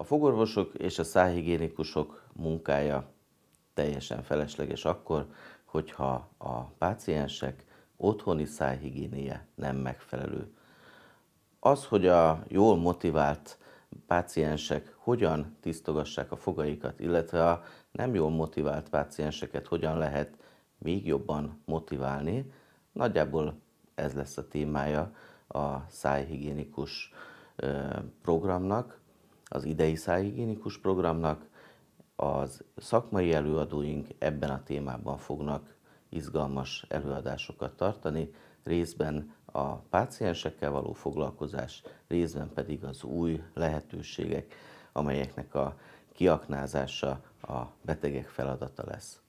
A fogorvosok és a szájhigiénikusok munkája teljesen felesleges akkor, hogyha a páciensek otthoni szájhigiénie nem megfelelő. Az, hogy a jól motivált páciensek hogyan tisztogassák a fogaikat, illetve a nem jól motivált pácienseket hogyan lehet még jobban motiválni, nagyjából ez lesz a témája a szájhigiénikus programnak, az idei szájhigiénikus programnak. Az szakmai előadóink ebben a témában fognak izgalmas előadásokat tartani, részben a páciensekkel való foglalkozás, részben pedig az új lehetőségek, amelyeknek a kiaknázása a betegek feladata lesz.